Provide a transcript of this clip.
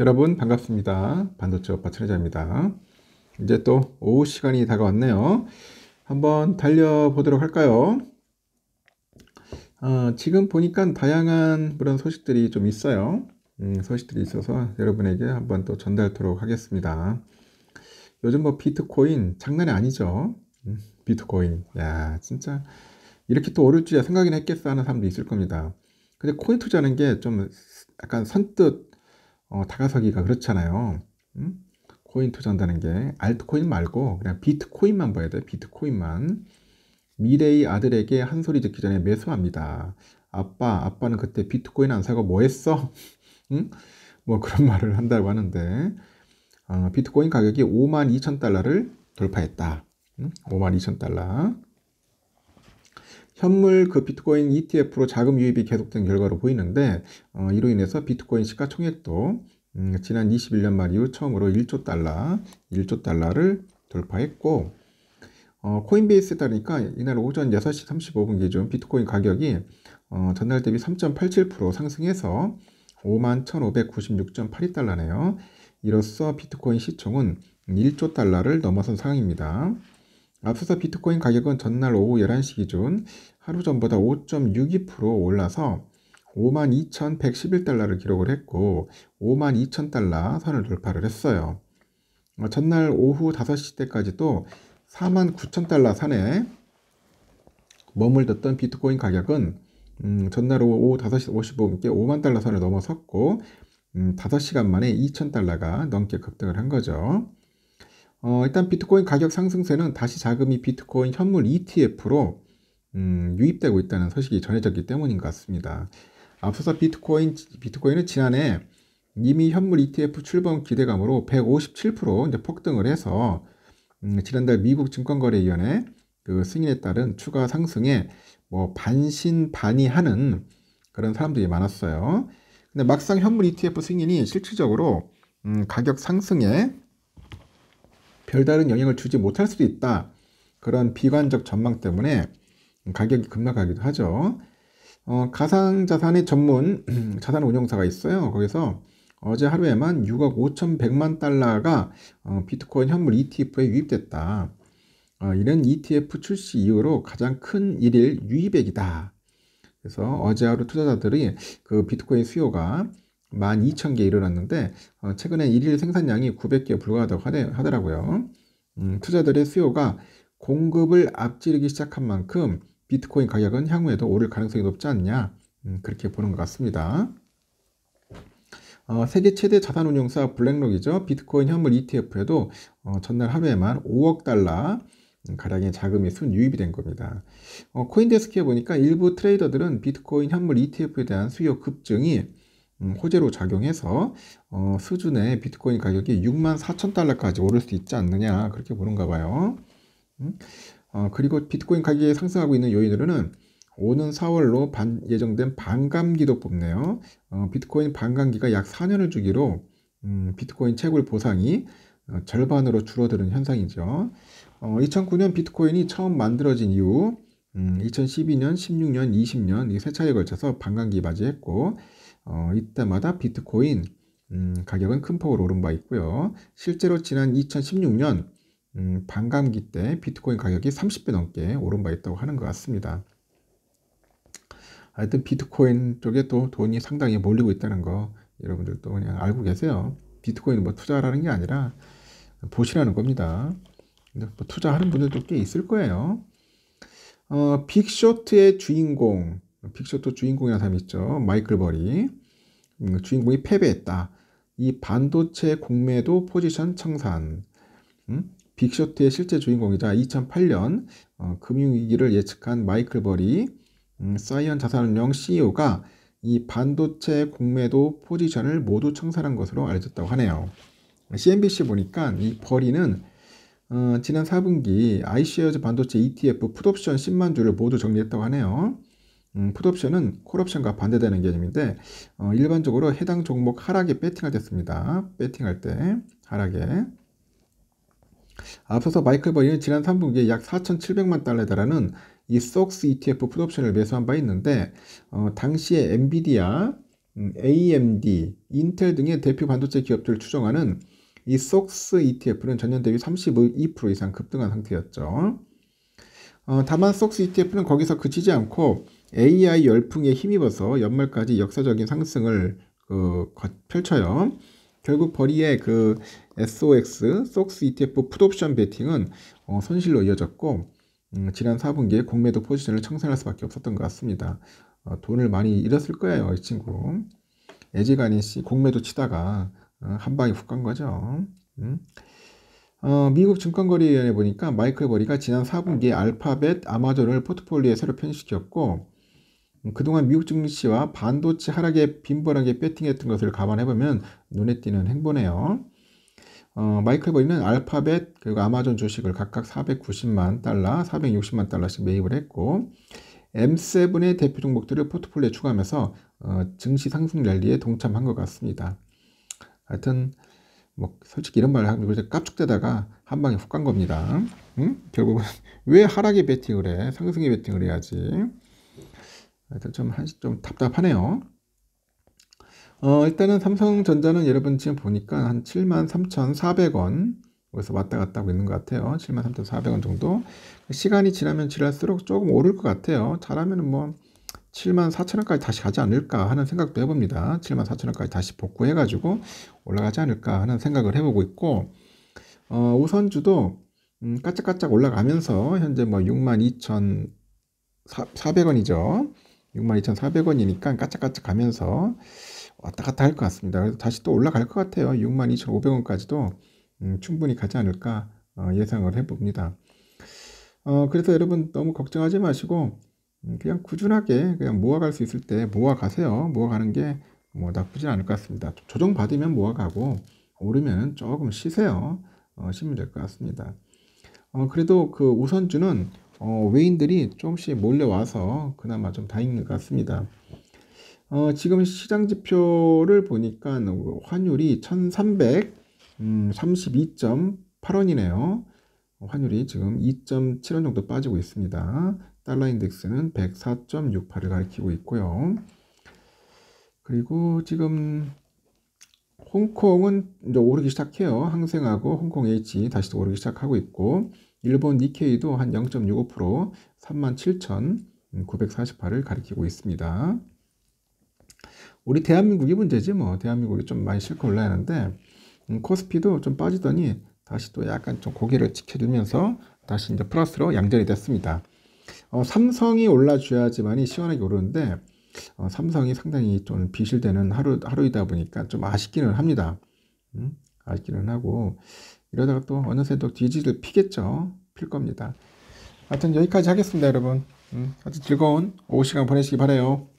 여러분 반갑습니다. 반도체 오빠 천혜자입니다. 이제 또 오후 시간이 다가왔네요. 한번 달려보도록 할까요? 어, 지금 보니까 다양한 그런 소식들이 좀 있어요. 음, 소식들이 있어서 여러분에게 한번 또전달하도록 하겠습니다. 요즘 뭐 비트코인 장난이 아니죠. 음, 비트코인. 야, 진짜 이렇게 또 오를 줄이야 생각이나 했겠어 하는 사람도 있을 겁니다. 근데 코인 투자하는 게 좀 약간 선뜻 어, 다가서기가 그렇잖아요. 음? 코인 투자한다는 게 알트코인 말고 그냥 비트코인만 봐야 돼. 비트코인만. 미래의 아들에게 한 소리 듣기 전에 매수합니다. 아빠, 아빠는 그때 비트코인 안 사고 뭐 했어? 응? 뭐 그런 말을 한다고 하는데 어, 비트코인 가격이 5만 2천 달러를 돌파했다. 응? 5만 2천 달러. 현물 그 비트코인 ETF로 자금 유입이 계속된 결과로 보이는데 어, 이로 인해서 비트코인 시가총액도 음, 지난 21년 말 이후 처음으로 1조 달러, 1조 달러를 돌파했고 어, 코인베이스에 따르니까 이날 오전 6시 35분 기준 비트코인 가격이 어, 전날 대비 3.87% 상승해서 51,596.82달러네요. 이로써 비트코인 시총은 1조 달러를 넘어선 상황입니다. 앞서서 비트코인 가격은 전날 오후 11시 기준 하루 전보다 5.62% 올라서 52,111달러를 기록을 했고 52,000달러 선을 돌파를 했어요. 어, 전날 오후 5시 때까지도 49,000달러 선에 머물렀던 비트코인 가격은 음, 전날 오후 5시 55분께 5만 달러 선을 넘어섰고 음, 5시간 만에 2,000달러가 넘게 급등을 한 거죠. 어, 일단 비트코인 가격 상승세는 다시 자금이 비트코인 현물 ETF로 음, 유입되고 있다는 소식이 전해졌기 때문인 것 같습니다. 앞서서 비트코인, 비트코인은 지난해 이미 현물 ETF 출범 기대감으로 157% 이제 폭등을 해서 음, 지난달 미국 증권거래위원회 그 승인에 따른 추가 상승에 뭐 반신반의하는 그런 사람들이 많았어요. 근데 막상 현물 ETF 승인이 실질적으로 음, 가격 상승에 별다른 영향을 주지 못할 수도 있다. 그런 비관적 전망 때문에 가격이 급락하기도 하죠. 어, 가상자산의 전문 자산 운용사가 있어요. 거기서 어제 하루에만 6억 5,100만 달러가 어, 비트코인 현물 ETF에 유입됐다. 어, 이는 ETF 출시 이후로 가장 큰 일일 유입액이다. 그래서 어제 하루 투자자들이 그 비트코인 수요가 12,000개 일어났는데 어, 최근에 일일 생산량이 900개 불과하다고 하더라고요. 음, 투자들의 수요가 공급을 앞지르기 시작한 만큼 비트코인 가격은 향후에도 오를 가능성이 높지 않냐 음, 그렇게 보는 것 같습니다. 어, 세계 최대 자산운용사 블랙록이죠. 비트코인 현물 ETF에도 어, 전날 하루에만 5억 달러 음, 가량의 자금이 순 유입이 된 겁니다. 어, 코인데스크에 보니까 일부 트레이더들은 비트코인 현물 ETF에 대한 수요 급증이 음, 호재로 작용해서 어, 수준의 비트코인 가격이 6만 4천 달러까지 오를 수 있지 않느냐 그렇게 보는가 봐요. 음? 어, 그리고 비트코인 가격이 상승하고 있는 요인으로는 오는 4월로 반, 예정된 반감기도 뽑네요. 어, 비트코인 반감기가 약 4년을 주기로 음, 비트코인 채굴 보상이 어, 절반으로 줄어드는 현상이죠. 어, 2009년 비트코인이 처음 만들어진 이후 음, 2012년, 16년, 20년 이세 차례에 걸쳐서 반감기 맞이했고 어, 이때마다 비트코인 음, 가격은 큰 폭으로 오른 바 있고요. 실제로 지난 2016년 음, 반감기 때 비트코인 가격이 30배 넘게 오른 바 있다고 하는 것 같습니다. 하여튼 비트코인 쪽에 또 돈이 상당히 몰리고 있다는 거 여러분들도 그냥 알고 계세요. 비트코인 뭐 투자라는 게 아니라 보시라는 겁니다. 근데 뭐 투자하는 분들도 꽤 있을 거예요. 어, 빅쇼트의 주인공, 빅쇼트 주인공이라는 사람이 있죠. 마이클 버리. 음, 주인공이 패배했다. 이 반도체 공매도 포지션 청산. 음? 빅쇼트의 실제 주인공이자 2008년 어, 금융위기를 예측한 마이클 버리 음, 사이언 자산운용 CEO가 이 반도체 공매도 포지션을 모두 청산한 것으로 알려졌다고 하네요. CNBC 보니까 이 버리는 어, 지난 4분기 아이시어즈 반도체 ETF 풋옵션 10만 주를 모두 정리했다고 하네요. 음, 풋옵션은 콜옵션과 반대되는 개념인데 어, 일반적으로 해당 종목 하락에 배팅을 했습니다. 배팅할 때 하락에 앞서서 마이클 버리는 지난 3분기에 약 4,700만 달러에 달하는 이 SOX ETF 풋옵션을 매수한 바 있는데 어, 당시에 엔비디아, AMD, 음, 인텔 등의 대표 반도체 기업들을 추종하는 이 s 스 x e ETF는 전년 대비 32% 이상 급등한 상태였죠. 어, 다만 s 스 x e ETF는 거기서 그치지 않고 AI 열풍에 힘입어서 연말까지 역사적인 상승을 그, 펼쳐요. 결국 버리의 그 SOX, 속스 ETF 풋옵션 베팅은 어, 손실로 이어졌고 음, 지난 4분기에 공매도 포지션을 청산할 수밖에 없었던 것 같습니다. 어, 돈을 많이 잃었을 거예요, 이 친구. 애지간히 씨 공매도 치다가 어, 한 방에 훅 간 거죠. 음? 어, 미국 증권거래위원회 보니까 마이클 버리가 지난 4분기에 알파벳, 아마존을 포트폴리오에 새로 편입시켰고 음, 그동안 미국 증시와 반도체 하락에 빈번하게 배팅했던 것을 감안해보면 눈에 띄는 행보네요. 어, 마이클 버리는 알파벳 그리고 아마존 주식을 각각 490만 달러, 460만 달러씩 매입을 했고 M7의 대표 종목들을 포트폴리오에 추가하면서 어, 증시 상승 랠리에 동참한 것 같습니다. 하여튼 뭐 솔직히 이런 말을 하면 이제 깝죽대다가 한 방에 훅 간 겁니다. 응? 음? 결국은 왜 하락에 베팅을 해? 상승에 베팅을 해야지. 하여튼 좀, 좀 답답하네요. 어, 일단은 삼성전자는 여러분 지금 보니까 한 73,400원 여기서 왔다 갔다 하고 있는 것 같아요. 73,400원 정도. 시간이 지나면 지날수록 조금 오를 것 같아요. 잘하면 뭐 74,000원까지 다시 가지 않을까 하는 생각도 해봅니다. 74,000원까지 다시 복구해가지고 올라가지 않을까 하는 생각을 해보고 있고, 어, 우선주도 음, 까짝까짝 올라가면서 현재 뭐 62,400원이죠. 62,400원이니까 까짝까짝 가면서 왔다 갔다 할 것 같습니다. 그래서 다시 또 올라갈 것 같아요. 62,500원까지도 음, 충분히 가지 않을까 어, 예상을 해봅니다. 어, 그래서 여러분 너무 걱정하지 마시고 음, 그냥 꾸준하게 그냥 모아갈 수 있을 때 모아가세요. 모아가는 게 뭐 나쁘진 않을 것 같습니다. 조정 받으면 모아가고 오르면 조금 쉬세요. 어, 쉬면 될 것 같습니다. 어, 그래도 그 우선주는 어, 외인들이 조금씩 몰려와서 그나마 좀 다행인 것 같습니다. 어, 지금 시장 지표를 보니까 어, 환율이 1332.8원이네요. 음, 환율이 지금 2.7원 정도 빠지고 있습니다. 달러 인덱스는 104.68을 가리키고 있고요. 그리고 지금 홍콩은 이제 오르기 시작해요. 항생하고 홍콩 H 다시 오르기 시작하고 있고 일본 니케이도 한 0.65% 37,948을 가리키고 있습니다. 우리 대한민국이 문제지 뭐 대한민국이 좀 많이 실컷 올라야 하는데 음, 코스피도 좀 빠지더니 다시 또 약간 좀 고개를 치켜주면서 다시 이제 플러스로 양전이 됐습니다. 어, 삼성이 올라줘야지만이 시원하게 오르는데 어, 삼성이 상당히 좀 비실되는 하루 하루이다 보니까 좀 아쉽기는 합니다. 음, 아쉽기는 하고 이러다가 또 어느새 또 뒤지를 피겠죠. 필 겁니다. 하여튼 여기까지 하겠습니다, 여러분. 음, 아주 즐거운 오후 시간 보내시기 바래요.